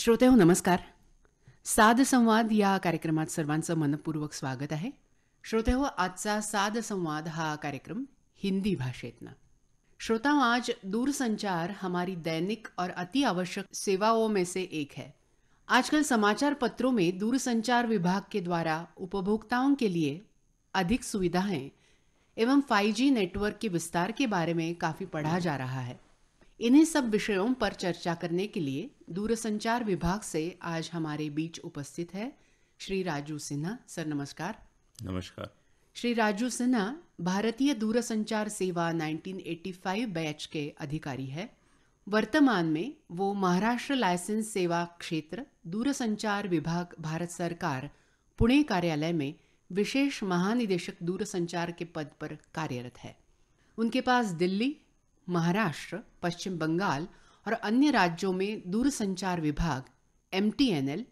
श्रोते हो नमस्कार साध संवाद या कार्यक्रमात सर्वांचं मनपूर्वक स्वागत आहे श्रोते हो आजचा साध संवाद हा कार्यक्रम हिंदी भाषेतनं श्रोताओं आज दूरसंचार हमारी दैनिक और अति आवश्यक सेवाओं में से एक है आजकल समाचार पत्रों में दूरसंचार विभाग के द्वारा उपभोक्ताओं के लिए अधिक सुविधाएं एवं 5G नेटवर्क के विस्तार के बारे में काफ़ी पढ़ा जा रहा है इन्हीं सब विषयों पर चर्चा करने के लिए दूरसंचार विभाग से आज हमारे बीच उपस्थित है श्री राजू सिन्हा सर नमस्कार नमस्कार श्री राजू सिन्हा भारतीय दूरसंचार सेवा 1985 बैच के अधिकारी है वर्तमान में वो महाराष्ट्र लाइसेंस सेवा क्षेत्र दूरसंचार विभाग भारत सरकार पुणे कार्यालय में विशेष महानिदेशक दूरसंचार के पद पर कार्यरत है उनके पास दिल्ली महाराष्ट्र पश्चिम बंगाल और अन्य राज्यों में दूरसंचार विभाग M T N L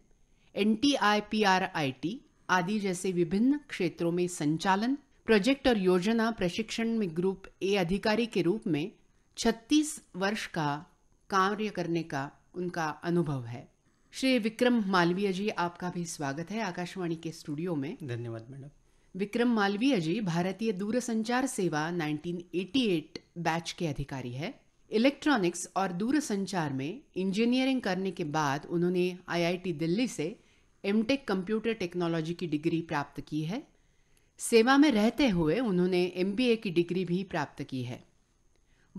N T I P R I T आदि जैसे विभिन्न क्षेत्रों में संचालन प्रोजेक्ट और योजना प्रशिक्षण में ग्रुप ए अधिकारी के रूप में 36 वर्ष का कार्य करने का उनका अनुभव है श्री विक्रम मालवीय जी आपका भी स्वागत है आकाशवाणी के स्टूडियो में धन्यवाद मैडम विक्रम मालवीय जी भारतीय दूरसंचार सेवा 1988 बैच के अधिकारी है इलेक्ट्रॉनिक्स और दूरसंचार में इंजीनियरिंग करने के बाद उन्होंने आईआईटी दिल्ली से एमटेक कंप्यूटर टेक्नोलॉजी की डिग्री प्राप्त की है सेवा में रहते हुए उन्होंने एमबीए की डिग्री भी प्राप्त की है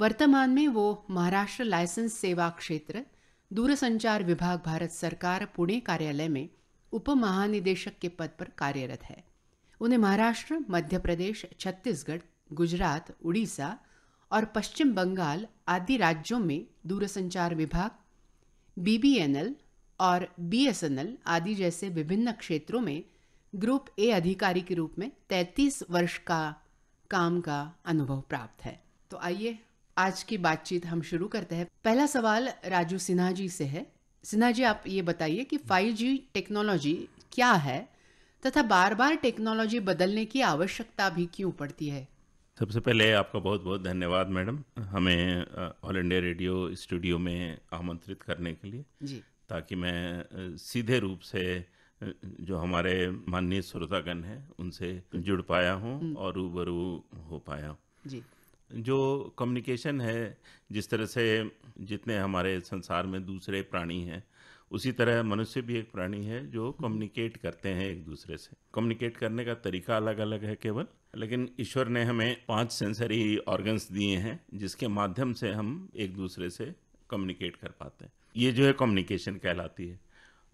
वर्तमान में वो महाराष्ट्र लाइसेंस सेवा क्षेत्र दूरसंचार विभाग भारत सरकार पुणे कार्यालय में उप महानिदेशक के पद पर कार्यरत है उन्हें महाराष्ट्र मध्य प्रदेश छत्तीसगढ़ गुजरात उड़ीसा और पश्चिम बंगाल आदि राज्यों में दूरसंचार विभाग बीबीएनएल और बीएसएनएल आदि जैसे विभिन्न क्षेत्रों में ग्रुप ए अधिकारी के रूप में 33 वर्ष का काम का अनुभव प्राप्त है तो आइए आज की बातचीत हम शुरू करते हैं पहला सवाल राजू सिन्हा जी से है सिन्हा जी आप ये बताइए कि 5G टेक्नोलॉजी क्या है तथा बार बार टेक्नोलॉजी बदलने की आवश्यकता भी क्यों पड़ती है सबसे पहले आपका बहुत बहुत धन्यवाद मैडम हमें ऑल इंडिया रेडियो स्टूडियो में आमंत्रित करने के लिए जी ताकि मैं सीधे रूप से जो हमारे माननीय श्रोतागण हैं उनसे जुड़ पाया हूँ हम्म। और रूबरू हो पाया हूँ जी जो कम्युनिकेशन है जिस तरह से जितने हमारे संसार में दूसरे प्राणी हैं उसी तरह मनुष्य भी एक प्राणी है जो कम्युनिकेट करते हैं एक दूसरे से कम्युनिकेट करने का तरीका अलग अलग है केवल लेकिन ईश्वर ने हमें पांच सेंसरी ऑर्गन्स दिए हैं जिसके माध्यम से हम एक दूसरे से कम्युनिकेट कर पाते हैं ये जो है कम्युनिकेशन कहलाती है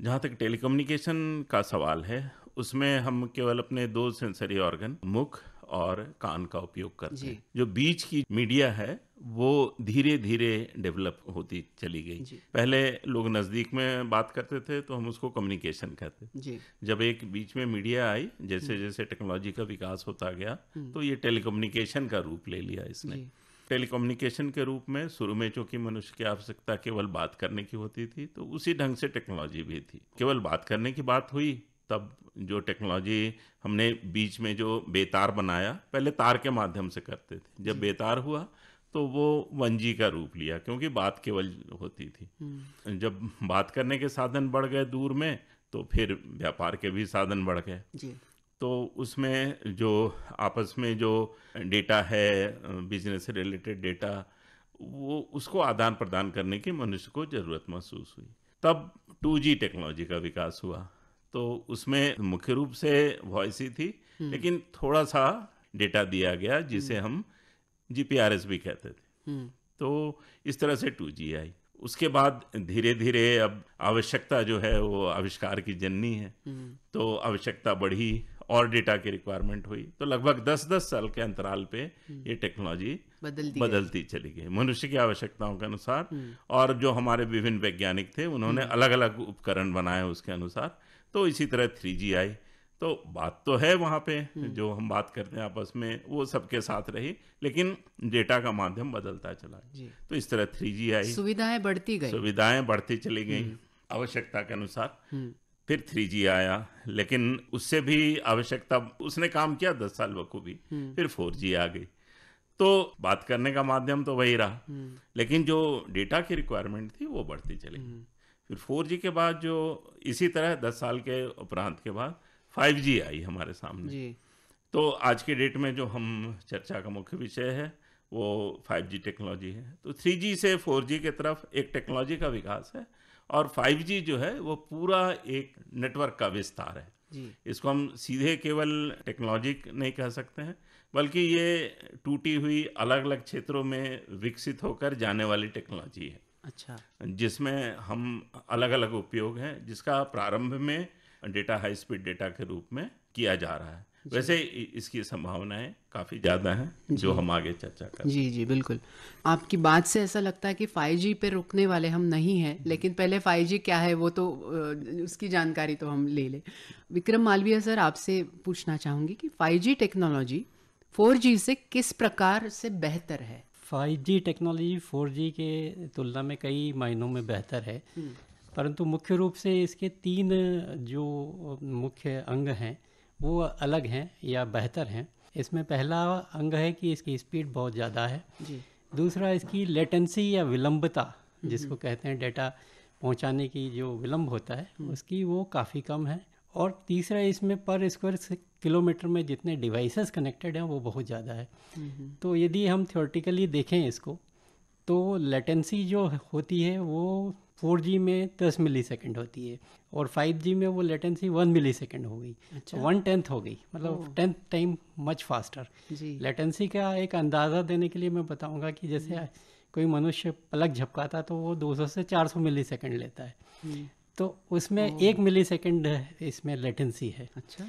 जहाँ तक टेलीकम्युनिकेशन का सवाल है उसमें हम केवल अपने दो सेंसरी ऑर्गन मुख और कान का उपयोग करते हैं जो बीच की मीडिया है वो धीरे धीरे डेवलप होती चली गई पहले लोग नज़दीक में बात करते थे तो हम उसको कम्युनिकेशन कहते जी जब एक बीच में मीडिया आई जैसे हम्म। जैसे टेक्नोलॉजी का विकास होता गया हम्म। तो ये टेलीकम्युनिकेशन का रूप ले लिया इसने टेलीकम्युनिकेशन के रूप में शुरू में चूंकि मनुष्य की आवश्यकता केवल बात करने की होती थी तो उसी ढंग से टेक्नोलॉजी भी थी केवल बात करने की बात हुई तब जो टेक्नोलॉजी हमने बीच में जो बेतार बनाया पहले तार के माध्यम से करते थे जब बेतार हुआ तो वो वन जी का रूप लिया क्योंकि बात केवल होती थी हम्म। जब बात करने के साधन बढ़ गए दूर में तो फिर व्यापार के भी साधन बढ़ गए तो उसमें जो आपस में जो डेटा है बिजनेस से रिलेटेड डेटा वो उसको आदान प्रदान करने की मनुष्य को ज़रूरत महसूस हुई तब 2G टेक्नोलॉजी का विकास हुआ तो उसमें मुख्य रूप से वॉइस ही थी हम्म। लेकिन थोड़ा सा डेटा दिया गया जिसे हम्म। हम जीपीआरएस भी कहते थे हम्म। तो इस तरह से टू जी आई उसके बाद धीरे धीरे अब आवश्यकता जो है वो आविष्कार की जननी है हम्म। तो आवश्यकता बढ़ी और डेटा की रिक्वायरमेंट हुई तो लगभग दस दस साल के अंतराल पे हम्म। ये टेक्नोलॉजी बदलती बदलती चली गई मनुष्य की आवश्यकताओं के अनुसार और जो हमारे विभिन्न वैज्ञानिक थे उन्होंने अलग अलग उपकरण बनाए उसके अनुसार तो इसी तरह थ्री आई तो बात तो है वहाँ पे हम्म। जो हम बात करते हैं आपस में वो सबके साथ रही लेकिन डेटा का माध्यम बदलता चला तो इस तरह थ्री जी आई सुविधाएं बढ़ती गई सुविधाएं बढ़ती चली गई हम्म। आवश्यकता के अनुसार हम्म। फिर थ्री जी आया लेकिन उससे भी आवश्यकता उसने काम किया दस साल बखूबी फिर फोर जी आ गई तो बात करने का माध्यम तो वही रहा लेकिन जो डेटा की रिक्वायरमेंट थी वो बढ़ती चली फिर फोर जी के बाद जो इसी तरह दस साल के उपरांत के बाद जी आई हमारे सामने जी तो आज के डेट में जो हम चर्चा का मुख्य विषय है वो 5G टेक्नोलॉजी है तो 3G से 4G के तरफ एक टेक्नोलॉजी का विकास है और 5G जो है वो पूरा एक नेटवर्क का विस्तार है जी। इसको हम सीधे केवल टेक्नोलॉजी नहीं कह सकते हैं बल्कि ये टूटी हुई अलग अलग क्षेत्रों में विकसित होकर जाने वाली टेक्नोलॉजी है अच्छा जिसमें हम अलग अलग उपयोग हैं जिसका प्रारंभ में डेटा हाई स्पीड डेटा के रूप में किया जा रहा है वैसे इसकी संभावनाएं काफ़ी ज़्यादा हैं जो हम आगे चर्चा कर जी जी बिल्कुल आपकी बात से ऐसा लगता है कि 5G पे रुकने वाले हम नहीं हैं लेकिन पहले 5G क्या है वो तो उसकी जानकारी तो हम ले लें विक्रम मालवीय सर आपसे पूछना चाहूंगी कि 5G टेक्नोलॉजी 4G से किस प्रकार से बेहतर है जी टेक्नोलॉजी जी के तुलना में कई मायनों में बेहतर है हम्म। परंतु मुख्य रूप से इसके तीन जो मुख्य अंग हैं वो अलग हैं या बेहतर हैं इसमें पहला अंग है कि इसकी स्पीड बहुत ज़्यादा है जी। दूसरा इसकी लेटेंसी या विलंबता हम्म, जिसको हम्म। कहते हैं डेटा पहुंचाने की जो विलंब होता है हम्म। उसकी वो काफ़ी कम है और तीसरा इसमें पर स्क्वायर किलोमीटर में जितने डिवाइसेस कनेक्टेड हैं वो बहुत ज़्यादा है तो यदि हम थियोरटिकली देखें इसको तो लेटेंसी जो होती है वो फोर जी में दस मिली सेकेंड होती है और फाइव जी में वो लेटेंसी वन मिली सेकेंड हो गई वन अच्छा। टेंथ हो गई मतलब tenth time much faster latency का एक अंदाज़ा देने के लिए मैं बताऊंगा कि जैसे हम्म। कोई मनुष्य पलक झपकाता तो वो 200 से 400 मिली सेकेंड लेता है हम्म। तो उसमें एक मिली सेकेंड इसमें लेटेंसी है अच्छा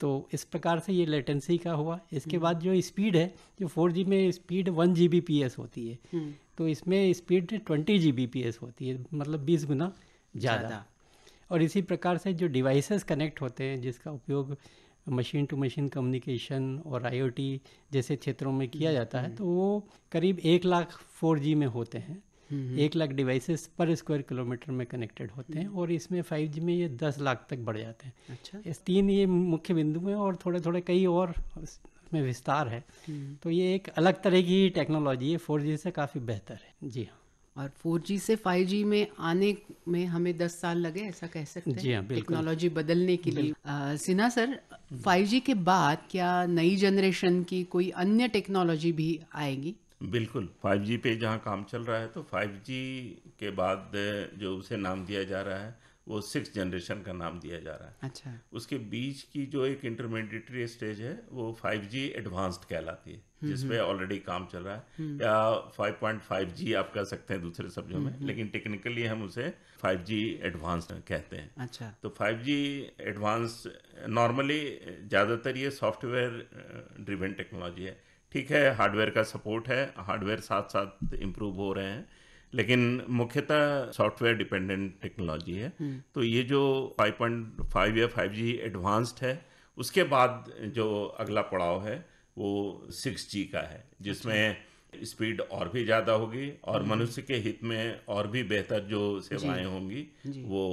तो इस प्रकार से ये लेटेंसी का हुआ इसके हम्म। बाद जो स्पीड है जो फोर जी में speed one G B P S होती है हम्म। तो इसमें speed twenty G B P S होती है मतलब बीस गुना ज़्यादा और इसी प्रकार से जो डिवाइसेस कनेक्ट होते हैं जिसका उपयोग मशीन टू मशीन कम्युनिकेशन और आईओटी जैसे क्षेत्रों में किया हम्म, जाता है तो वो करीब एक लाख फोर जी में होते हैं एक लाख डिवाइसेस पर स्क्वायर किलोमीटर में कनेक्टेड होते हैं हम्म। और इसमें फाइव जी में ये दस लाख तक बढ़ जाते हैं अच्छा इस तीन ये मुख्य बिंदु हैं और थोड़े थोड़े कई और इसमें विस्तार है हम्म। तो ये एक अलग तरह की टेक्नोलॉजी है फोर से काफ़ी बेहतर है जी हाँ और 4G से 5G में आने में हमें 10 साल लगे ऐसा कह सकते हैं जी हाँ टेक्नोलॉजी बदलने के लिए सिन्हा सर 5G हम्म। के बाद क्या नई जनरेशन की कोई अन्य टेक्नोलॉजी भी आएगी बिल्कुल 5G पे जहाँ काम चल रहा है तो 5G के बाद जो उसे नाम दिया जा रहा है वो सिक्स जनरेशन का नाम दिया जा रहा है अच्छा उसके बीच की जो एक इंटरमीडिएटरी स्टेज है वो 5G एडवांस्ड कहलाती है हम्म, जिसपे ऑलरेडी हम्म। काम चल रहा है हम्म। या 5.5G आप कह सकते हैं दूसरे शब्दों में लेकिन टेक्निकली हम उसे 5G एडवांस कहते हैं अच्छा तो 5G एडवांस नॉर्मली ज़्यादातर ये सॉफ्टवेयर ड्रिवेन टेक्नोलॉजी है ठीक है हार्डवेयर का सपोर्ट है हार्डवेयर साथ साथ इम्प्रूव हो रहे हैं लेकिन मुख्यतः सॉफ्टवेयर डिपेंडेंट टेक्नोलॉजी है हम्म। तो ये जो 5.5 या 5G एडवांस्ड है उसके बाद जो अगला पड़ाव है वो 6G का है जिसमें स्पीड अच्छा। और भी ज़्यादा होगी और हम्म। मनुष्य के हित में और भी बेहतर जो सेवाएं होंगी वो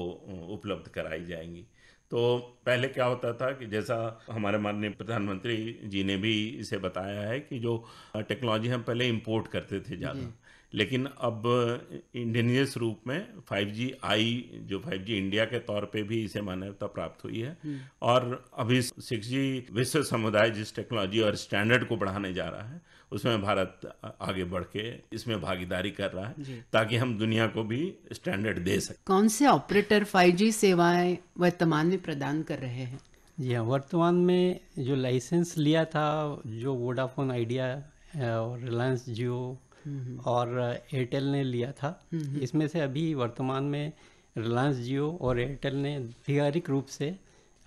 उपलब्ध कराई जाएंगी तो पहले क्या होता था कि जैसा हमारे माननीय प्रधानमंत्री जी ने भी इसे बताया है कि जो टेक्नोलॉजी हम पहले इंपोर्ट करते थे ज़्यादा लेकिन अब इंडिनियस रूप में 5G आई जो 5G इंडिया के तौर पे भी इसे मान्यता प्राप्त हुई है और अभी 6G विश्व समुदाय जिस टेक्नोलॉजी और स्टैंडर्ड को बढ़ाने जा रहा है उसमें भारत आगे बढ़ के इसमें भागीदारी कर रहा है ताकि हम दुनिया को भी स्टैंडर्ड दे सकें कौन से ऑपरेटर 5G सेवाएं वर्तमान में प्रदान कर रहे हैं जी हाँ वर्तमान में जो लाइसेंस लिया था जो वोडाफोन आइडिया और रिलायंस जियो और एयरटेल ने लिया था इसमें से अभी वर्तमान में रिलायंस जियो और एयरटेल ने आधिकारिक रूप से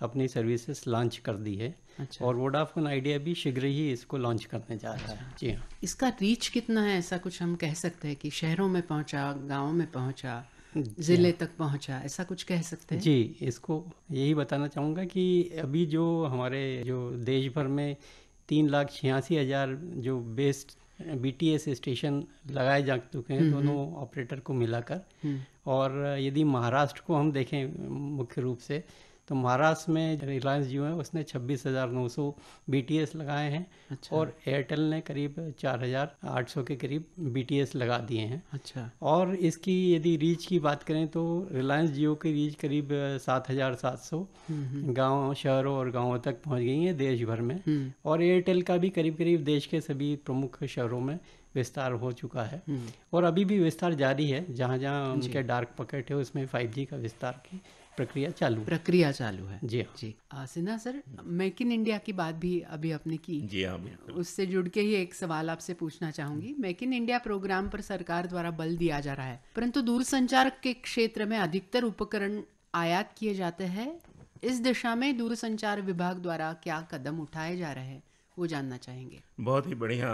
अपनी सर्विसेज लॉन्च कर दी है अच्छा। और वोडाफोन आइडिया भी शीघ्र ही इसको लॉन्च करने जा रहा है जी हाँ इसका रीच कितना है ऐसा कुछ हम कह सकते हैं कि शहरों में पहुंचा गाँव में पहुंचा ज़िले हाँ। तक पहुंचा ऐसा कुछ कह सकते हैं जी इसको यही बताना चाहूँगा कि अभी जो हमारे जो देश भर में तीन लाख छियासी हज़ार जो बेस्ट बीटीएस स्टेशन लगाए जा चुके हैं हम्म, दोनों ऑपरेटर हम्म। को मिलाकर हम्म। और यदि महाराष्ट्र को हम देखें मुख्य रूप से तो महाराष्ट्र में रिलायंस जियो है उसने छब्बीस हज़ार नौ सौ बी लगाए हैं अच्छा। और एयरटेल ने करीब चार हज़ार आठ सौ के करीब बी लगा दिए हैं अच्छा और इसकी यदि रीच की बात करें तो रिलायंस जियो की रीच करीब सात हज़ार सात सौ गाँव शहरों और गाँवों तक पहुँच गई है देश भर में हम्म। और एयरटेल का भी करीब करीब देश के सभी प्रमुख शहरों में विस्तार हो चुका है हम्म। और अभी भी विस्तार जारी है जहाँ जहाँ उनके डार्क पॉकेट है उसमें फाइव का विस्तार की प्रक्रिया चालू प्रक्रिया चालू है जी हाँ। जी Sinha sir make in India की बात भी अभी आपने की जी हाँ उससे जुड़ के ही एक सवाल आपसे पूछना चाहूंगी मेक इन इंडिया प्रोग्राम पर सरकार द्वारा बल दिया जा रहा है परंतु दूरसंचार के क्षेत्र में अधिकतर उपकरण आयात किए जाते हैं इस दिशा में दूरसंचार विभाग द्वारा क्या कदम उठाए जा रहे हैं वो जानना चाहेंगे बहुत ही बढ़िया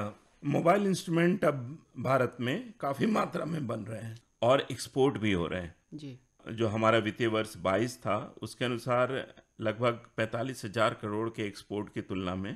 मोबाइल इंस्ट्रूमेंट अब भारत में काफी मात्रा में बन रहे हैं और एक्सपोर्ट भी हो रहे हैं जी जो हमारा वित्तीय वर्ष 22 था उसके अनुसार लगभग पैंतालीस हजार करोड़ के एक्सपोर्ट की तुलना में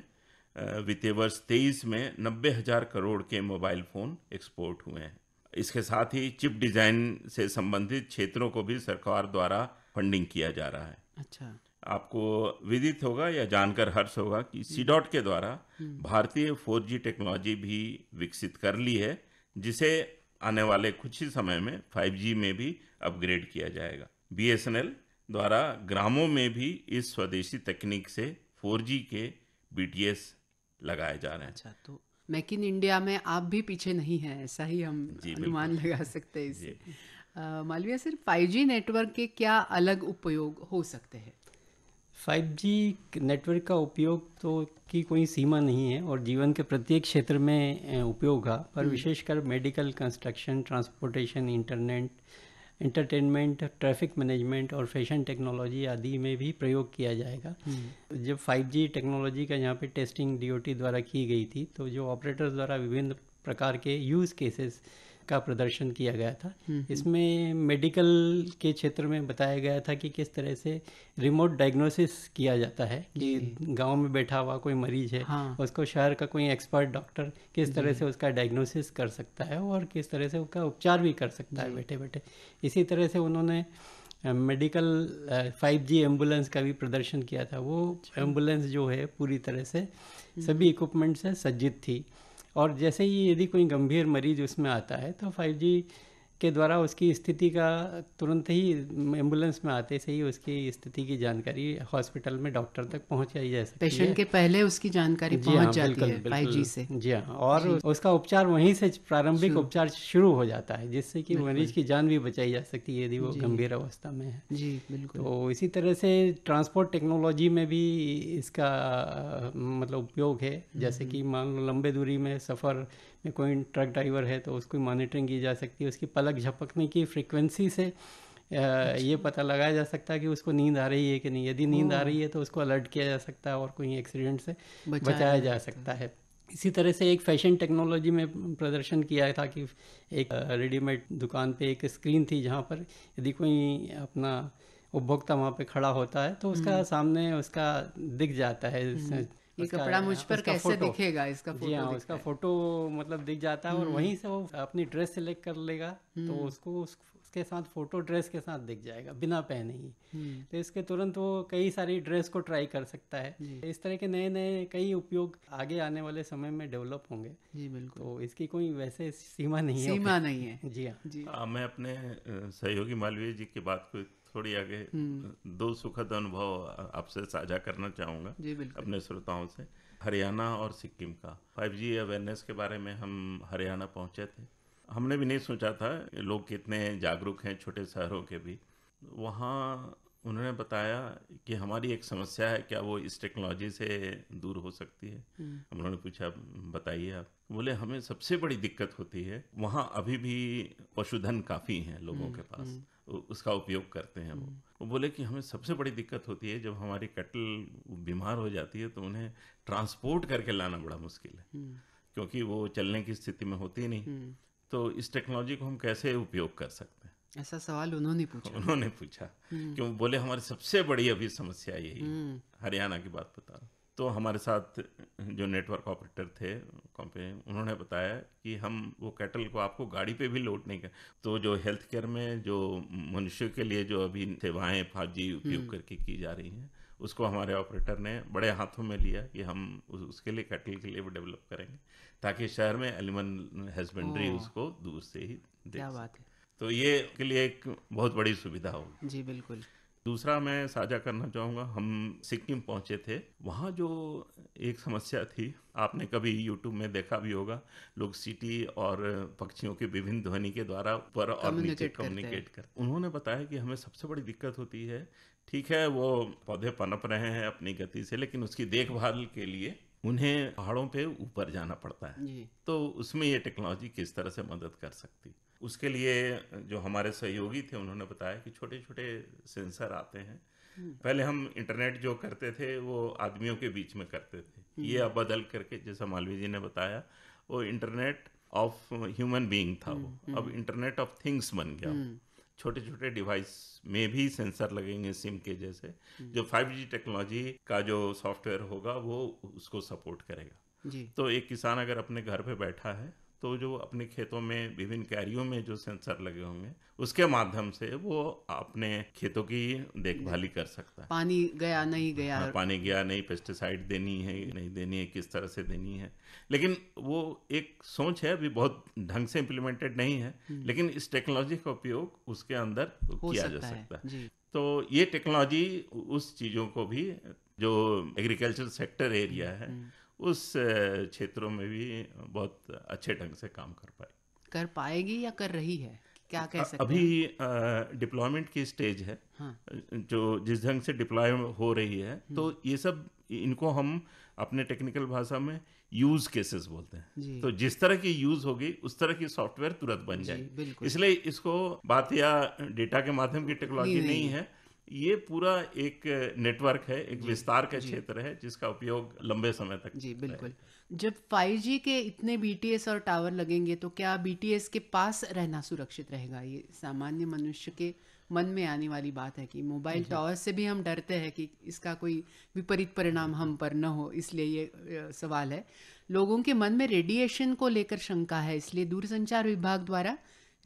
वित्तीय वर्ष 23 में नब्बे हजार करोड़ के मोबाइल फ़ोन एक्सपोर्ट हुए हैं इसके साथ ही चिप डिज़ाइन से संबंधित क्षेत्रों को भी सरकार द्वारा फंडिंग किया जा रहा है अच्छा आपको विदित होगा या जानकर हर्ष होगा कि सी डॉट के द्वारा हम्म। भारतीय जी टेक्नोलॉजी भी विकसित कर ली है जिसे आने वाले कुछ ही समय में जी में भी अपग्रेड किया जाएगा बीएसएनएल द्वारा ग्रामों में भी इस स्वदेशी तकनीक से 4G के बीटीएस लगाए जा रहे हैं अच्छा तो मेक इन इंडिया में आप भी पीछे नहीं हैं ऐसा ही हम अनुमान लगा सकते हैं इससे मालविया सर 5G नेटवर्क के क्या अलग उपयोग हो सकते हैं 5G नेटवर्क का उपयोग तो की कोई सीमा नहीं है और जीवन के प्रत्येक क्षेत्र में उपयोग है पर हम्म। विशेषकर medical construction transportation internet entertainment traffic management और फैशन टेक्नोलॉजी आदि में भी प्रयोग किया जाएगा हम्म। जब 5G टेक्नोलॉजी का यहाँ पे टेस्टिंग डीओटी द्वारा की गई थी तो जो ऑपरेटर्स द्वारा विभिन्न प्रकार के यूज़ केसेस का प्रदर्शन किया गया था हम्म, हम्म। इसमें मेडिकल के क्षेत्र में बताया गया था कि किस तरह से रिमोट डायग्नोसिस किया जाता है कि गांव में बैठा हुआ कोई मरीज है हाँ। उसको शहर का कोई एक्सपर्ट डॉक्टर किस तरह से उसका डायग्नोसिस कर सकता है और किस तरह से उसका उपचार भी कर सकता है बैठे बैठे इसी तरह से उन्होंने मेडिकल फाइव जी एम्बुलेंस का भी प्रदर्शन किया था वो अच्छा। एम्बुलेंस जो है पूरी तरह से हम्म, सभी इक्विपमेंट से सज्जित थी और जैसे ही यदि कोई गंभीर मरीज उसमें आता है तो 5G के द्वारा उसकी स्थिति का तुरंत ही एम्बुलेंस में आते से ही उसकी स्थिति की जानकारी हॉस्पिटल में डॉक्टर तक पहुंचाई जा सकती पेशेंट के पहले उसकी जानकारी जी पहुंच हाँ, जाती है जी से जी हाँ और जी। उसका उपचार वहीं से प्रारंभिक उपचार शुरू हो जाता है जिससे कि मरीज की जान भी बचाई जा सकती है यदि वो गंभीर अवस्था में है जी बिल्कुल तो इसी तरह से ट्रांसपोर्ट टेक्नोलॉजी में भी इसका मतलब उपयोग है जैसे हम्म। कि मान लो लंबे दूरी में सफ़र या कोई ट्रक ड्राइवर है तो उसकी मॉनिटरिंग की जा सकती है उसकी पलक झपकने की फ्रिक्वेंसी से अच्छा। ये पता लगाया जा सकता है कि उसको नींद आ रही है कि नहीं यदि नींद आ रही है तो उसको अलर्ट किया जा सकता है और कोई एक्सीडेंट से बचाया, बचाया जा सकता है इसी तरह से एक फैशन टेक्नोलॉजी में प्रदर्शन किया था कि एक रेडीमेड दुकान पे एक स्क्रीन थी जहाँ पर यदि कोई अपना उपभोक्ता वहाँ पे खड़ा होता है तो उसका हम्म। सामने उसका दिख जाता है हम्म। ये कपड़ा मुझ पर कैसे दिखेगा इसका फोटो जी हाँ इसका फोटो मतलब दिख जाता है और हम्म। वहीं से वो अपनी ड्रेस सिलेक्ट कर लेगा तो हम्म। उसको उसके साथ फोटो ड्रेस के साथ दिख जाएगा बिना पहने ही हम्म। तो इसके तुरंत वो कई सारी ड्रेस को ट्राई कर सकता है तो इस तरह के नए नए कई उपयोग आगे आने वाले समय में डेवलप होंगे जी बिल्कुल तो इसकी कोई वैसे सीमा नहीं है सीमा नहीं है जी हाँ मैं अपने सहयोगी मालवीय जी की बात को थोड़ी आगे हम्म। दो सुखद अनुभव आपसे साझा करना चाहूँगा अपने श्रोताओं से हरियाणा और सिक्किम का 5G अवेयरनेस के बारे में हम हरियाणा पहुँचे थे हमने भी नहीं सोचा था लोग कितने जागरूक हैं छोटे शहरों के भी वहाँ उन्होंने बताया कि हमारी एक समस्या है क्या वो इस टेक्नोलॉजी से दूर हो सकती है हम्म। हम उन्होंने पूछा बताइए आप बोले हमें सबसे बड़ी दिक्कत होती है वहाँ अभी भी पशुधन काफ़ी हैं लोगों हम्म, के पास उसका उपयोग करते हैं वो हम्म। वो बोले कि हमें सबसे बड़ी दिक्कत होती है जब हमारी कटल बीमार हो जाती है तो उन्हें ट्रांसपोर्ट करके लाना बड़ा मुश्किल है हम्म। क्योंकि वो चलने की स्थिति में होती नहीं हम्म। तो इस टेक्नोलॉजी को हम कैसे उपयोग कर सकते हैं ऐसा सवाल उन्होंने पूछा उन्होंने पूछा क्यों बोले हमारी सबसे बड़ी अभी समस्या यही हरियाणा की बात बता रहा तो हमारे साथ जो नेटवर्क ऑपरेटर थे कंपनी उन्होंने बताया कि हम वो कैटल को आपको गाड़ी पे भी लोड नहीं कर तो जो हेल्थ केयर में जो मनुष्य के लिए जो अभी सेवाएं फाइव जी उपयोग हम्म। करके की जा रही हैं उसको हमारे ऑपरेटर ने बड़े हाथों में लिया कि हम उसके लिए कैटल के लिए भी डेवलप करेंगे ताकि शहर में एलिमन हस्बेंड्री उसको दूर से ही दे क्या बात है तो ये के लिए एक बहुत बड़ी सुविधा होगी जी बिल्कुल दूसरा मैं साझा करना चाहूँगा हम सिक्किम पहुँचे थे वहाँ जो एक समस्या थी आपने कभी यूट्यूब में देखा भी होगा लोग सिटी और पक्षियों के विभिन्न ध्वनि के द्वारा ऊपर और नीचे कम्युनिकेट कर उन्होंने बताया कि हमें सबसे बड़ी दिक्कत होती है ठीक है वो पौधे पनप रहे हैं अपनी गति से लेकिन उसकी देखभाल के लिए उन्हें पहाड़ों पे ऊपर जाना पड़ता है तो उसमें ये टेक्नोलॉजी किस तरह से मदद कर सकती उसके लिए जो हमारे सहयोगी थे उन्होंने बताया कि छोटे छोटे सेंसर आते हैं हम्म। पहले हम इंटरनेट जो करते थे वो आदमियों के बीच में करते थे हम्म। ये अब बदल करके जैसा मालवी जी ने बताया वो इंटरनेट ऑफ ह्यूमन बीइंग था वो हम्म, अब इंटरनेट ऑफ थिंग्स बन गया छोटे छोटे डिवाइस में भी सेंसर लगेंगे सिम के जैसे जो 5G टेक्नोलॉजी का जो सॉफ्टवेयर होगा वो उसको सपोर्ट करेगा जी तो एक किसान अगर अपने घर पे बैठा है तो जो अपने खेतों में विभिन्न कैरियों में जो सेंसर लगे होंगे उसके माध्यम से वो अपने खेतों की देखभाली कर सकता है पानी गया नहीं गया हाँ, पानी गया नहीं पेस्टिसाइड देनी है नहीं देनी है किस तरह से देनी है लेकिन वो एक सोच है अभी बहुत ढंग से इम्प्लीमेंटेड नहीं है हम्म। लेकिन इस टेक्नोलॉजी का उपयोग उसके अंदर किया सकता जा सकता है तो ये टेक्नोलॉजी उस चीज़ों को भी जो एग्रीकल्चर सेक्टर एरिया है हम्म। उस क्षेत्रों में भी बहुत अच्छे ढंग से काम कर पाए कर पाएगी या कर रही है क्या कह सकते अभी डिप्लॉयमेंट की स्टेज है हाँ। जो जिस ढंग से डिप्लॉय हो रही है हम्म। तो ये सब इनको हम अपने टेक्निकल भाषा में यूज केसेस बोलते हैं तो जिस तरह की यूज होगी उस तरह की सॉफ्टवेयर तुरंत बन जाएगी इसलिए इसको बात या डेटा के माध्यम की टेक्नोलॉजी नहीं, नहीं है ये पूरा एक नेटवर्क है एक विस्तार का क्षेत्र है जिसका उपयोग लंबे समय तक जी बिल्कुल जब 5G के इतने BTS और टावर लगेंगे तो क्या BTS के पास रहना सुरक्षित रहेगा ये सामान्य मनुष्य के मन में आने वाली बात है कि मोबाइल टावर से भी हम डरते हैं कि इसका कोई विपरीत परिणाम हम पर न हो इसलिए ये सवाल है लोगों के मन में रेडिएशन को लेकर शंका है इसलिए दूरसंचार विभाग द्वारा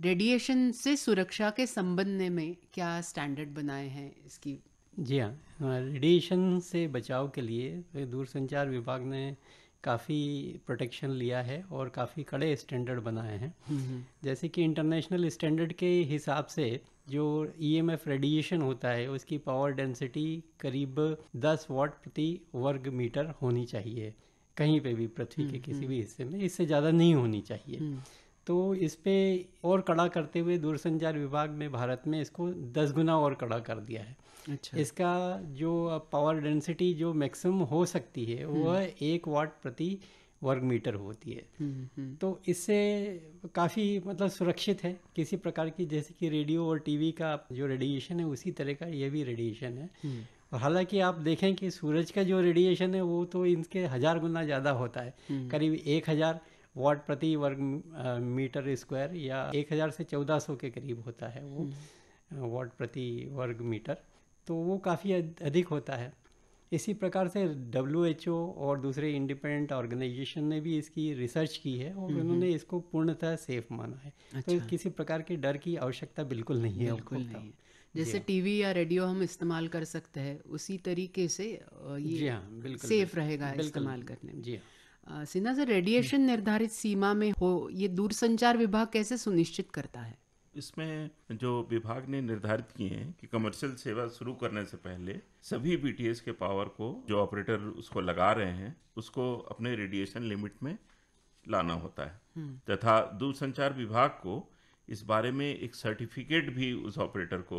रेडिएशन से सुरक्षा के संबंध में क्या स्टैंडर्ड बनाए हैं इसकी जी हाँ रेडिएशन हाँ, से बचाव के लिए तो दूरसंचार विभाग ने काफ़ी प्रोटेक्शन लिया है और काफ़ी कड़े स्टैंडर्ड बनाए हैं हम्म, हम्म। जैसे कि इंटरनेशनल स्टैंडर्ड के हिसाब से जो ईएमएफ e रेडिएशन होता है उसकी पावर डेंसिटी करीब 10 वॉट प्रति वर्ग मीटर होनी चाहिए कहीं पे भी पृथ्वी के हम्म, किसी भी हिस्से में इससे ज़्यादा नहीं होनी चाहिए तो इस पर और कड़ा करते हुए दूरसंचार विभाग ने भारत में इसको दस गुना और कड़ा कर दिया है अच्छा इसका जो पावर डेंसिटी जो मैक्सिमम हो सकती है हम्म। वह एक वाट प्रति वर्ग मीटर होती है हम्म, हम्म। तो इससे काफ़ी मतलब सुरक्षित है किसी प्रकार की जैसे कि रेडियो और टीवी का जो रेडिएशन है उसी तरह का यह भी रेडिएशन है और हालांकि आप देखें कि सूरज का जो रेडिएशन है वो तो इनके हज़ार गुना ज़्यादा होता है करीब एक हज़ार वाट प्रति वर्ग मीटर स्क्वायर या 1000 से 1400 के करीब होता है वो हम्म। वाट प्रति वर्ग मीटर तो वो काफ़ी अधिक होता है इसी प्रकार से डब्ल्यू और दूसरे इंडिपेंडेंट ऑर्गेनाइजेशन ने भी इसकी रिसर्च की है और हम्म, उन्होंने हम्म। इसको पूर्णतः सेफ माना है तो अच्छा। तो किसी प्रकार के डर की आवश्यकता बिल्कुल नहीं है बिल्कुल नहीं है जैसे हाँ। टीवी या रेडियो हम इस्तेमाल कर सकते हैं उसी तरीके से ये जी हाँ बिल्कुल सेफ रहेगा इस्तेमाल करने में जी हाँ सिन्हा सर रेडिएशन हम्म। निर्धारित सीमा में हो ये दूरसंचार विभाग कैसे सुनिश्चित करता है इसमें जो विभाग ने निर्धारित किए हैं कि कमर्शियल सेवा शुरू करने से पहले सभी बीटीएस के पावर को जो ऑपरेटर उसको लगा रहे हैं उसको अपने रेडिएशन लिमिट में लाना होता है हम्म। तथा दूरसंचार विभाग को इस बारे में एक सर्टिफिकेट भी उस ऑपरेटर को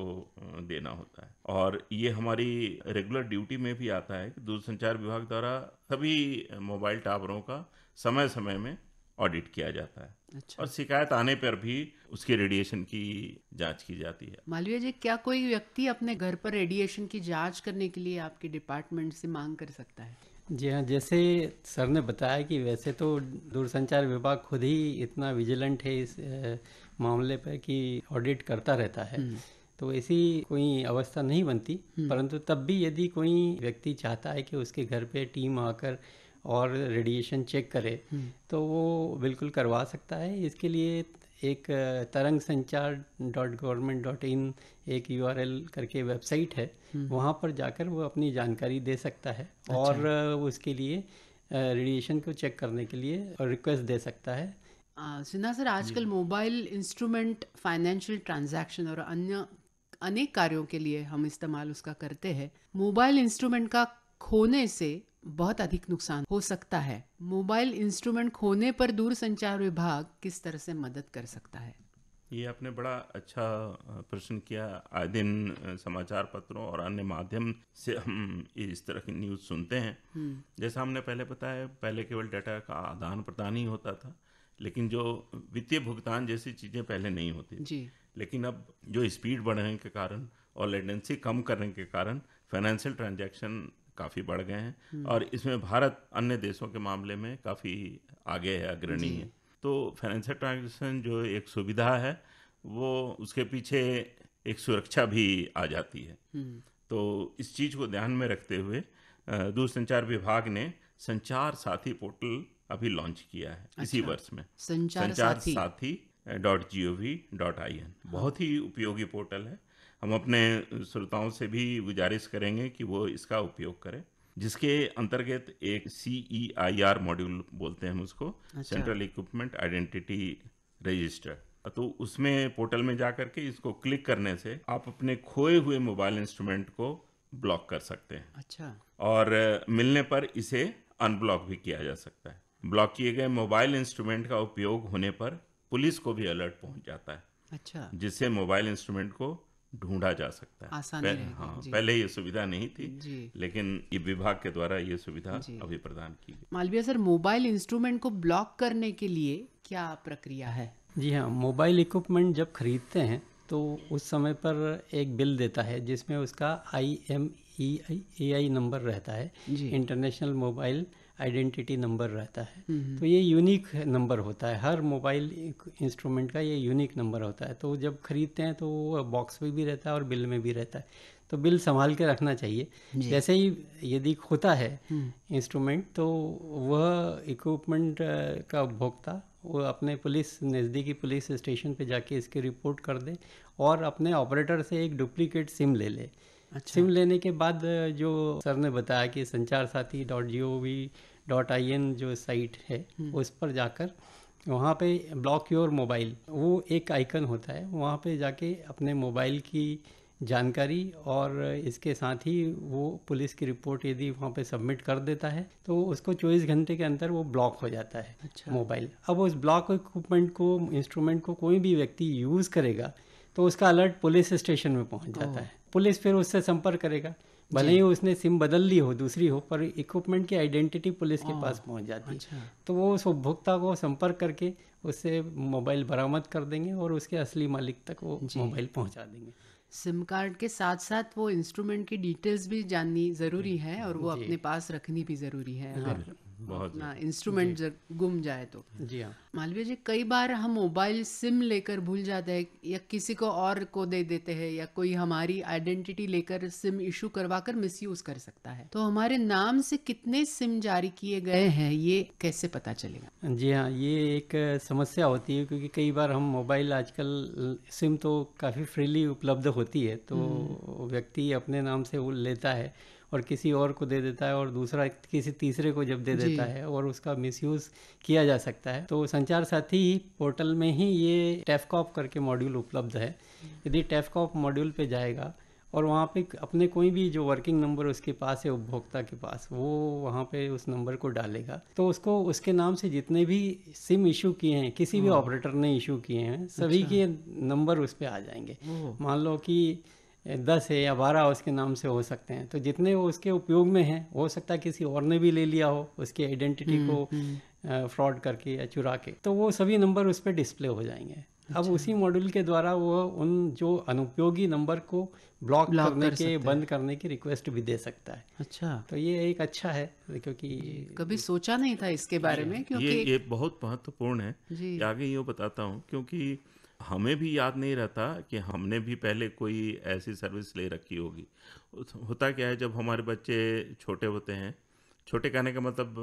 देना होता है और ये हमारी रेगुलर ड्यूटी में भी आता है कि दूरसंचार विभाग द्वारा सभी मोबाइल टावरों का समय समय में ऑडिट किया जाता है अच्छा। और शिकायत आने पर भी उसके रेडिएशन की जांच की जाती है मालवीय जी क्या कोई व्यक्ति अपने घर पर रेडिएशन की जांच करने के लिए आपके डिपार्टमेंट से मांग कर सकता है जी हाँ जैसे सर ने बताया कि वैसे तो दूरसंचार विभाग खुद ही इतना विजिलेंट है इस मामले पर कि ऑडिट करता रहता है हम्म। तो ऐसी कोई अवस्था नहीं बनती हम्म। परंतु तब भी यदि कोई व्यक्ति चाहता है कि उसके घर पे टीम आकर और रेडिएशन चेक करे हम्म। तो वो बिल्कुल करवा सकता है इसके लिए एक तरंग संचार डॉट गवर्नमेंट डॉट इन एक यू करके वेबसाइट है वहाँ पर जाकर वो अपनी जानकारी दे सकता है अच्छा। और उसके लिए रेडिएशन को चेक करने के लिए रिक्वेस्ट दे सकता है सिन्हा सर आजकल मोबाइल इंस्ट्रूमेंट फाइनेंशियल ट्रांजैक्शन और अन्य अनेक कार्यों के लिए हम इस्तेमाल उसका करते हैं मोबाइल इंस्ट्रूमेंट का खोने से बहुत अधिक नुकसान हो सकता है मोबाइल इंस्ट्रूमेंट खोने पर दूर संचार विभाग किस तरह से मदद कर सकता है ये आपने बड़ा अच्छा प्रश्न किया आए दिन समाचार पत्रों और अन्य माध्यम से हम इस तरह की न्यूज़ सुनते हैं हम्म। जैसा हमने पहले बताया पहले केवल डाटा का आदान प्रदान ही होता था लेकिन जो वित्तीय भुगतान जैसी चीज़ें पहले नहीं होती जी लेकिन अब जो स्पीड बढ़ने के कारण और लेटेंसी कम करने के कारण फाइनेंशियल ट्रांजैक्शन काफ़ी बढ़ गए हैं हम्म। और इसमें भारत अन्य देशों के मामले में काफ़ी आगे है अग्रणी है तो फाइनेंशियल ट्रांजेक्शन जो एक सुविधा है वो उसके पीछे एक सुरक्षा भी आ जाती है हम्म। तो इस चीज़ को ध्यान में रखते हुए दूरसंचार विभाग ने संचार साथी पोर्टल अभी लॉन्च किया है अच्छा, इसी वर्ष में संचार, Sanchar Saathi dot G O V dot I N बहुत ही उपयोगी पोर्टल है हम अपने श्रोताओं से भी गुजारिश करेंगे कि वो इसका उपयोग करें जिसके अंतर्गत एक सी ई आई आर मॉड्यूल बोलते हैं हम उसको सेंट्रल इक्विपमेंट आइडेंटिटी रजिस्टर तो उसमें पोर्टल में जा करके इसको क्लिक करने से आप अपने खोए हुए मोबाइल इंस्ट्रूमेंट को ब्लॉक कर सकते हैं अच्छा और मिलने पर इसे अनब्लॉक भी किया जा सकता है ब्लॉक किए गए मोबाइल इंस्ट्रूमेंट का उपयोग होने पर पुलिस को भी अलर्ट पहुंच जाता है अच्छा जिससे मोबाइल इंस्ट्रूमेंट को ढूंढा जा सकता है आसानी पह, हाँ पहले ये सुविधा नहीं थी लेकिन ये विभाग के द्वारा ये सुविधा अभी प्रदान की गई मालवीय सर मोबाइल इंस्ट्रूमेंट को ब्लॉक करने के लिए क्या प्रक्रिया है जी हाँ मोबाइल इक्विपमेंट जब खरीदते हैं तो उस समय पर एक बिल देता है जिसमें उसका I M E I A I number रहता है इंटरनेशनल मोबाइल आइडेंटिटी नंबर रहता है हम्म, हम्म। तो ये यूनिक नंबर होता है हर मोबाइल इंस्ट्रूमेंट का ये यूनिक नंबर होता है तो जब खरीदते हैं तो वो बॉक्स में भी रहता है और बिल में भी रहता है तो बिल संभाल के रखना चाहिए जैसे ही यदि खोता है हम्म। इंस्ट्रूमेंट तो वह इक्विपमेंट का उपभोक्ता वो अपने पुलिस नज़दीकी पुलिस स्टेशन पे जाके इसकी रिपोर्ट कर दे और अपने ऑपरेटर से एक डुप्लीकेट सिम ले ले अच्छा। सिम लेने के बाद जो सर ने बताया कि Sanchar Saathi dot G O V dot I N जो साइट है हम्म। उस पर जाकर वहाँ पे ब्लॉक योर मोबाइल वो एक आइकन होता है वहाँ पे जाके अपने मोबाइल की जानकारी और इसके साथ ही वो पुलिस की रिपोर्ट यदि वहाँ पे सबमिट कर देता है तो उसको 24 घंटे के अंदर वो ब्लॉक हो जाता है अच्छा। मोबाइल अब उस ब्लॉक इक्विपमेंट को इंस्ट्रूमेंट को कोई भी व्यक्ति यूज़ करेगा तो उसका अलर्ट पुलिस स्टेशन में पहुँच जाता है पुलिस फिर उससे संपर्क करेगा भले ही उसने सिम बदल ली हो दूसरी हो पर इक्विपमेंट की आइडेंटिटी पुलिस के पास पहुंच जाती है अच्छा। तो वो उस उपभोक्ता को संपर्क करके उससे मोबाइल बरामद कर देंगे और उसके असली मालिक तक वो मोबाइल पहुंचा देंगे सिम कार्ड के साथ साथ वो इंस्ट्रूमेंट की डिटेल्स भी जाननी ज़रूरी है और वो अपने पास रखनी भी ज़रूरी है अपना इंस्ट्रूमेंट जब गुम जाए तो जी हाँ मालवीय जी कई बार हम मोबाइल सिम लेकर भूल जाते हैं या किसी को और को दे देते हैं या कोई हमारी आइडेंटिटी लेकर सिम इशू करवा कर मिस कर सकता है तो हमारे नाम से कितने सिम जारी किए गए हैं ये कैसे पता चलेगा जी हाँ ये एक समस्या होती है क्योंकि कई बार हम मोबाइल आजकल सिम तो काफ़ी फ्रीली उपलब्ध होती है तो हम्म। व्यक्ति अपने नाम से वो लेता है और किसी और को दे देता है और दूसरा किसी तीसरे को जब दे देता है और उसका मिस किया जा सकता है तो संचार साथी पोर्टल में ही ये टेफकॉप करके मॉड्यूल उपलब्ध है यदि टेफकॉप मॉड्यूल पर जाएगा और वहाँ पे अपने कोई भी जो वर्किंग नंबर उसके पास है उपभोक्ता के पास वो वहाँ पे उस नंबर को डालेगा तो उसको उसके नाम से जितने भी सिम इशू किए हैं किसी भी ऑपरेटर हाँ। ने इशू किए हैं सभी अच्छा। के नंबर उस पर आ जाएंगे मान लो कि दस है या बारह उसके नाम से हो सकते हैं तो जितने वो उसके उपयोग में हैं हो सकता है किसी और ने भी ले लिया हो उसकी आइडेंटिटी हम्म, को फ्रॉड हम्म। करके या चुरा के तो वो सभी नंबर उस पर डिस्प्ले हो जाएंगे अच्छा। अब उसी मॉड्यूल के द्वारा वो उन जो अनुपयोगी नंबर को ब्लॉक करने कर के बंद करने की रिक्वेस्ट भी दे सकता है अच्छा तो ये एक अच्छा है क्योंकि कभी सोचा नहीं था इसके बारे में क्योंकि ये, ये बहुत महत्वपूर्ण है आगे ये बताता हूँ क्योंकि हमें भी याद नहीं रहता कि हमने भी पहले कोई ऐसी सर्विस ले रखी होगी होता क्या है जब हमारे बच्चे छोटे होते हैं छोटे कहने का मतलब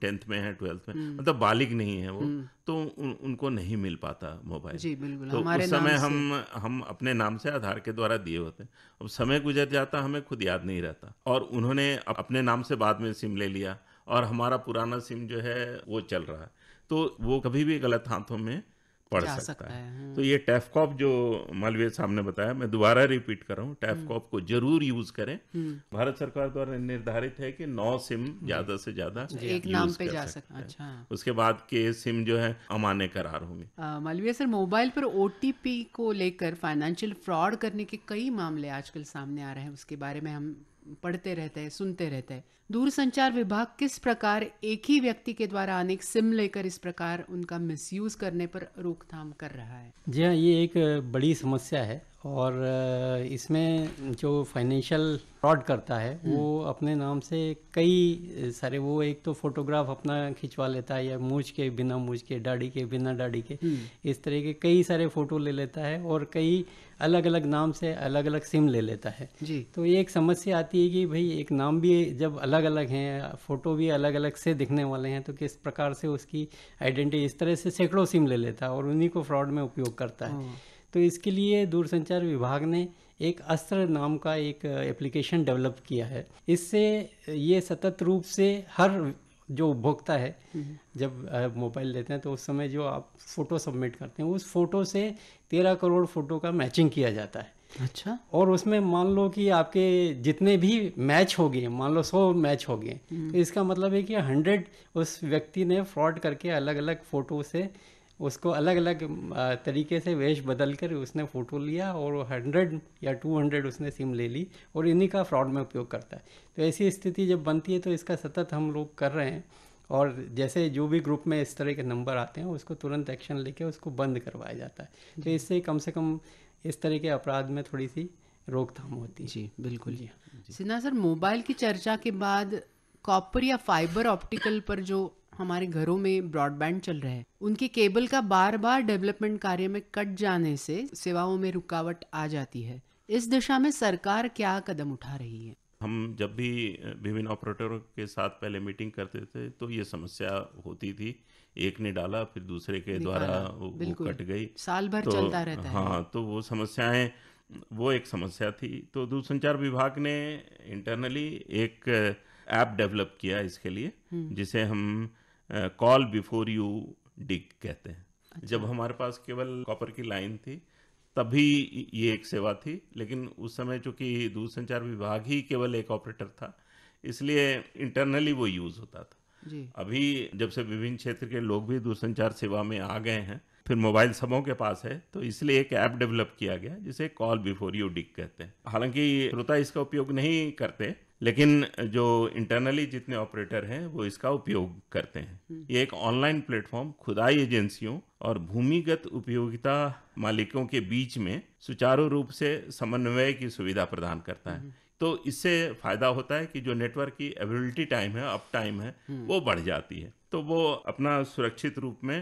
टेंथ में है ट्वेल्थ में हम्म। मतलब बालिग नहीं है वो हम्म। तो उन, उनको नहीं मिल पाता मोबाइल जी बिल्कुल तो हमारे उस समय हम हम अपने नाम से आधार के द्वारा दिए होते हैं अब समय गुजर जाता हमें खुद याद नहीं रहता और उन्होंने अपने नाम से बाद में सिम ले लिया और हमारा पुराना सिम जो है वो चल रहा है तो वो कभी भी गलत हाथों में पढ़ सकता, सकता है, है। हाँ। तो ये टैफकॉप जो मालवीय साहब ने बताया मैं दोबारा रिपीट कर रहा हूँ टैफकॉप हम्म। को जरूर यूज करें हम्म। भारत सरकार द्वारा निर्धारित है कि नौ सिम हम्म। ज्यादा से ज्यादा एक नाम पे जा सकता है अच्छा उसके बाद के सिम जो है अमान्य करार होंगे मालवीय सर मोबाइल पर ओ को लेकर फाइनेंशियल फ्रॉड करने के कई मामले आजकल सामने आ रहे हैं उसके बारे में हम पढ़ते रहते हैं सुनते रहते हैं दूरसंचार विभाग किस प्रकार एक ही व्यक्ति के द्वारा अनेक सिम लेकर इस प्रकार उनका मिसयूज करने पर रोकथाम कर रहा है जी हाँ ये एक बड़ी समस्या है और इसमें जो फाइनेंशियल फ्रॉड करता है हम्म। वो अपने नाम से कई सारे वो एक तो फोटोग्राफ अपना खिंचवा लेता है या मूछ के बिना मूछ के दाढ़ी के बिना दाढ़ी के हम्म। इस तरह के कई सारे फ़ोटो ले लेता है और कई अलग अलग नाम से अलग अलग सिम ले लेता है जी तो ये एक समस्या आती है कि भाई एक नाम भी जब अलग अलग अलग हैं फ़ोटो भी अलग अलग से दिखने वाले हैं तो किस प्रकार से उसकी आइडेंटिटी इस तरह से सैकड़ों सिम ले लेता है और उन्हीं को फ्रॉड में उपयोग करता है हम्म। तो इसके लिए दूरसंचार विभाग ने एक अस्त्र नाम का एक एप्लीकेशन डेवलप किया है इससे ये सतत रूप से हर जो उपभोक्ता है हम्म। जब मोबाइल लेते हैं तो उस समय जो आप फ़ोटो सबमिट करते हैं उस फ़ोटो से तेरह करोड़ फ़ोटो का मैचिंग किया जाता है अच्छा और उसमें मान लो कि आपके जितने भी मैच हो गए मान लो सौ मैच हो गए हम्म। तो इसका मतलब है कि हंड्रेड उस व्यक्ति ने फ्रॉड करके अलग अलग फ़ोटो से उसको अलग अलग तरीके से वेश बदल कर उसने फ़ोटो लिया और हंड्रेड या टू हंड्रेड उसने सिम ले ली और इन्हीं का फ्रॉड में उपयोग करता है तो ऐसी स्थिति जब बनती है तो इसका सतत हम लोग कर रहे हैं और जैसे जो भी ग्रुप में इस तरह के नंबर आते हैं उसको तुरंत एक्शन लेके उसको बंद करवाया जाता है तो इससे कम से कम इस तरह के अपराध में थोड़ी सी रोकथाम होती है जी बिल्कुल जी सिन्हा सर मोबाइल की चर्चा के बाद कॉपर या फाइबर ऑप्टिकल पर जो हमारे घरों में ब्रॉडबैंड चल रहे हैं उनके केबल का बार बार डेवलपमेंट कार्य में कट जाने से सेवाओं में रुकावट आ जाती है इस दिशा में सरकार क्या कदम उठा रही है हम जब भी विभिन्न ऑपरेटरों के साथ पहले मीटिंग करते थे तो ये समस्या होती थी एक ने डाला फिर दूसरे के द्वारा वो कट गई साल भर तो, चलता रहता हाँ, है हाँ तो वो समस्याएं वो एक समस्या थी तो दूरसंचार विभाग ने इंटरनली एक ऐप डेवलप किया इसके लिए हम्म। जिसे हम कॉल बिफोर यू डिग कहते हैं अच्छा। जब हमारे पास केवल कॉपर की लाइन थी तभी ये एक सेवा थी लेकिन उस समय चूंकि दूरसंचार विभाग ही केवल एक ऑपरेटर था इसलिए इंटरनली वो यूज़ होता था जी। अभी जब से विभिन्न क्षेत्र के लोग भी दूरसंचार सेवा में आ गए हैं फिर मोबाइल सबों के पास है तो इसलिए एक ऐप डेवलप किया गया जिसे कॉल बिफोर यू डिक कहते हैं हालांकि श्रोता इसका उपयोग नहीं करते लेकिन जो इंटरनली जितने ऑपरेटर हैं वो इसका उपयोग करते हैं ये एक ऑनलाइन प्लेटफॉर्म खुदाई एजेंसियों और भूमिगत उपयोगिता मालिकों के बीच में सुचारू रूप से समन्वय की सुविधा प्रदान करता है तो इससे फायदा होता है कि जो नेटवर्क की एबिलिटी टाइम है अप टाइम है वो बढ़ जाती है तो वो अपना सुरक्षित रूप में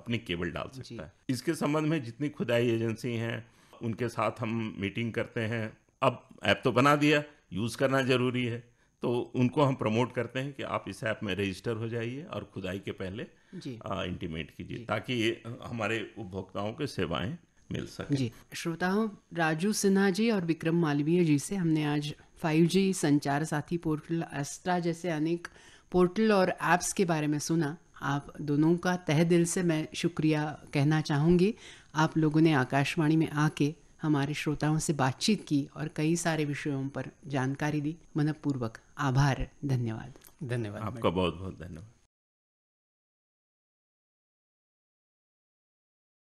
अपनी केबल डाल सकता है इसके संबंध में जितनी खुदाई एजेंसी हैं उनके साथ हम मीटिंग करते हैं अब ऐप तो बना दिया यूज़ करना ज़रूरी है तो उनको हम प्रमोट करते हैं कि आप इस ऐप में रजिस्टर हो जाइए और खुदाई के पहले इंटीमेट कीजिए ताकि हमारे उपभोक्ताओं के सेवाएं मिल सके जी श्रोताओं राजू सिन्हा जी और विक्रम मालवीय जी से हमने आज 5G संचार साथी पोर्टल अस्ट्रा जैसे अनेक पोर्टल और ऐप्स के बारे में सुना आप दोनों का तह दिल से मैं शुक्रिया कहना चाहूँगी आप लोगों ने आकाशवाणी में आके हमारे श्रोताओं से बातचीत की और कई सारे विषयों पर जानकारी दी मनपूर्वक आभार धन्यवाद धन्यवाद आपका बहुत बहुत धन्यवाद